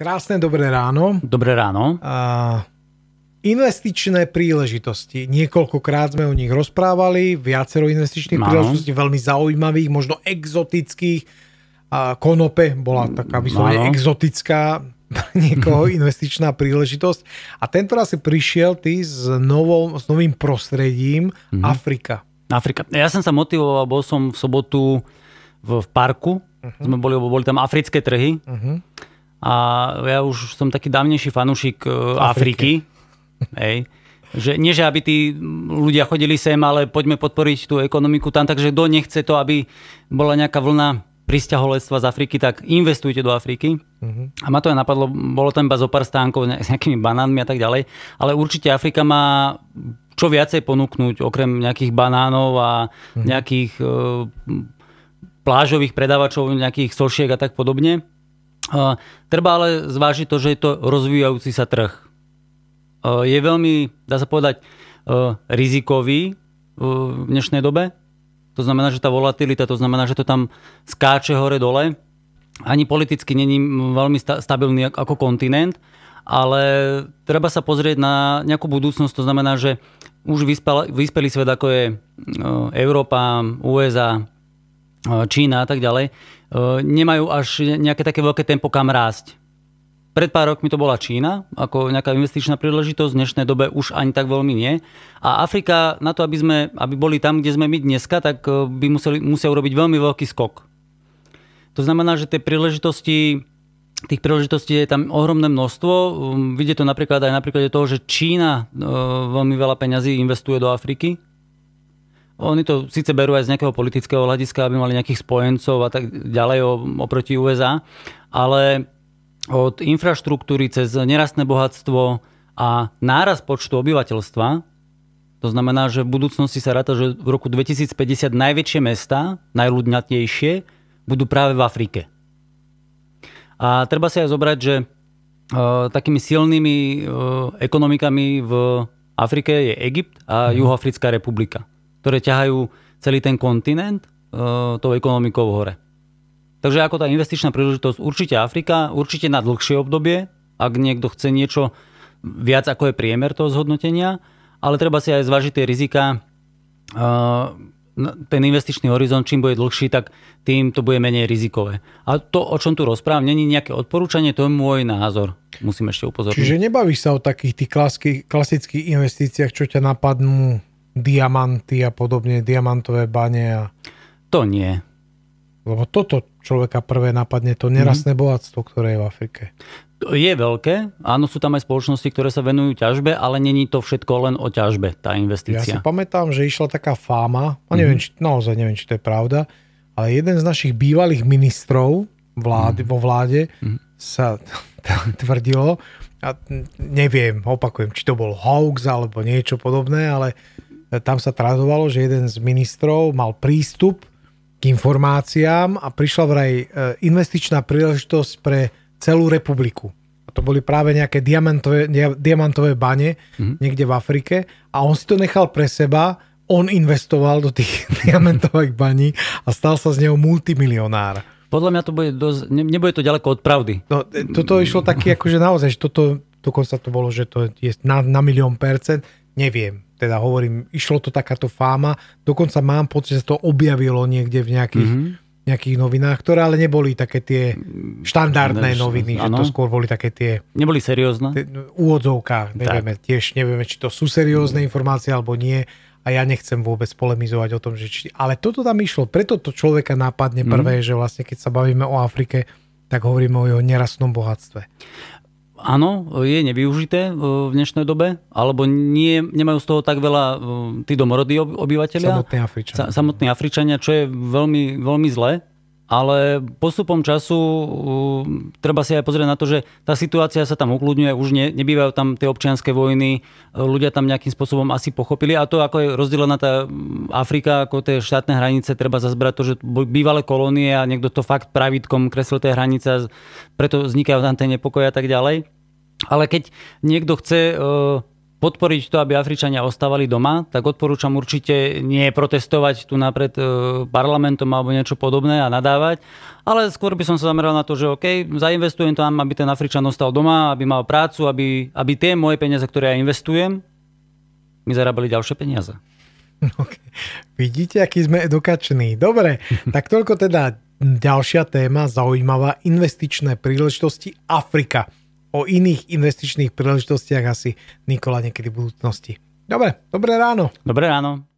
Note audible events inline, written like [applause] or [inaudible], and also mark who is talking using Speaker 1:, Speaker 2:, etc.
Speaker 1: Krásne dobré ráno. Dobré ráno. A investičné príležitosti. Niekoľkokrát sme o nich rozprávali, viacero investičných Máno. príležitostí, veľmi zaujímavých, možno exotických. A konope bola taká vyslovene exotická [laughs] niekoho mhm. investičná príležitosť. A tento raz si prišiel ty s, novou, s novým prostredím mm-hmm. Afrika.
Speaker 2: Afrika. Ja som sa motivoval, bol som v sobotu v, v parku. Uh-huh. Sme boli, boli tam africké trhy. Uh-huh. A ja už som taký dávnejší fanúšik e, Afriky. Afriky. Hej. Že, nie, že aby tí ľudia chodili sem, ale poďme podporiť tú ekonomiku tam. Takže kto nechce to, aby bola nejaká vlna pristahovalectva z Afriky, tak investujte do Afriky. Uh-huh. A ma to aj napadlo, bolo tam iba zo pár stánkov s nejakými banánmi a tak ďalej, ale určite Afrika má čo viacej ponúknuť, okrem nejakých banánov a uh-huh. nejakých e, plážových predávačov, nejakých sošiek a tak podobne. Treba ale zvážiť to, že je to rozvíjajúci sa trh. Je veľmi, dá sa povedať, e, rizikový e, v dnešnej dobe. To znamená, že tá volatilita, to znamená, že to tam skáče hore-dole. Ani politicky není veľmi stabilný ako kontinent, ale treba sa pozrieť na nejakú budúcnosť. To znamená, že už vyspel, vyspelý svet, ako je e, Európa, USA, E, Čína a tak ďalej, e, nemajú až nejaké také veľké tempo kam rásť. Pred pár rokmi to bola Čína, ako nejaká investičná príležitosť, v dnešnej dobe už ani tak veľmi nie. A Afrika, na to, aby, sme, aby boli tam, kde sme my dneska, tak e, by museli, musia urobiť veľmi veľký skok. To znamená, že tie príležitosti, tých príležitostí je tam ohromné množstvo. Vidíte to napríklad aj napríklad toho, že Čína veľmi veľa peňazí investuje do Afriky, oni to síce berú aj z nejakého politického hľadiska, aby mali nejakých spojencov a tak ďalej oproti USA, ale od infraštruktúry cez nerastné bohatstvo a náraz počtu obyvateľstva, to znamená, že v budúcnosti sa ráta, že v roku 2050 najväčšie mesta, najľudnatejšie, budú práve v Afrike. A treba si aj zobrať, že e, takými silnými e, ekonomikami v Afrike je Egypt a mhm. Juhoafrická republika ktoré ťahajú celý ten kontinent e, tou ekonomikou v hore. Takže ako tá investičná príležitosť určite Afrika, určite na dlhšie obdobie, ak niekto chce niečo viac ako je priemer toho zhodnotenia, ale treba si aj zvažiť tie rizika. E, no, ten investičný horizont, čím bude dlhší, tak tým to bude menej rizikové. A to, o čom tu rozprávam, není nejaké odporúčanie, to je môj názor. Musím ešte upozorniť. Čiže
Speaker 1: nebavíš sa o takých tých klasických investíciách, čo ťa napadnú diamanty a podobne, diamantové bane a... To nie. Lebo toto človeka prvé napadne, to nerastné mm-hmm. bohatstvo, ktoré je v Afrike.
Speaker 2: Je veľké, áno, sú tam aj spoločnosti, ktoré sa venujú ťažbe, ale není to všetko len o ťažbe, tá investícia. Ja si
Speaker 1: pamätám, že išla taká fáma, a no neviem, mm-hmm. či, naozaj neviem, či to je pravda, ale jeden z našich bývalých ministrov vlády, mm-hmm. vo vláde mm-hmm. sa [laughs] tvrdilo, a neviem, opakujem, či to bol hoax alebo niečo podobné, ale tam sa tradovalo, že jeden z ministrov mal prístup k informáciám a prišla vraj e, investičná príležitosť pre celú republiku. A to boli práve nejaké diamantové, diamantové bane mm-hmm. niekde v Afrike a on si to nechal pre seba, on investoval do tých [laughs] diamantových baní a stal sa z neho multimilionár.
Speaker 2: Podľa mňa to bude dosť, ne, nebude to ďaleko od pravdy. No, e, toto išlo taký,
Speaker 1: akože naozaj, že toto, dokonca to bolo, že to je na, na milión percent neviem. Teda hovorím, išlo to takáto fáma, dokonca mám pocit, že sa to objavilo niekde v nejakých, mm-hmm. nejakých novinách, ktoré ale neboli také tie štandardné Než, noviny, ano. že to skôr boli také tie... Neboli seriózne? Tie, no, úvodzovka, nevieme, tak. tiež nevieme, či to sú seriózne informácie alebo nie a ja nechcem vôbec polemizovať o tom, že či... Ale toto tam išlo, preto to človeka nápadne mhm. prvé, mm. že vlastne keď sa bavíme o Afrike, tak hovoríme o jeho nerastnom bohatstve
Speaker 2: áno, je nevyužité e, v dnešnej dobe, alebo nie, nemajú z toho tak veľa e, tí domorodí obyvateľia. Samotní Afričania. Sa, samotní Afričania, čo je veľmi, veľmi zlé. Ale postupom času uh, treba si aj pozrieť na to, že tá situácia sa tam ukludňuje, už ne, nebývajú tam tie občianské vojny, e, ľudia tam nejakým spôsobom asi pochopili a to, ako je rozdelená tá Afrika, ako tie štátne hranice, treba zazbrať to, že bývalé kolónie a niekto to fakt pravidkom kreslil tie hranice, preto vznikajú tam tie nepokoje a tak ďalej. Ale keď niekto chce e, podporiť to, aby Afričania ostávali doma, tak odporúčam určite nie protestovať tu napred e, parlamentom alebo niečo podobné a nadávať, ale skôr by som sa zameral na to, že OK, zainvestujem tam, aby ten Afričan ostal doma, aby mal prácu, aby, aby tie moje peniaze, ktoré ja investujem, mi zarábali ďalšie peniaze.
Speaker 1: Okay. Vidíte, aký sme edukační. Dobre, [laughs] tak toľko teda ďalšia téma, zaujímavá, investičné príležitosti Afrika o iných investičných príležitostiach asi Nikola niekedy v budúcnosti. Dobre, dobré ráno. Dobré ráno.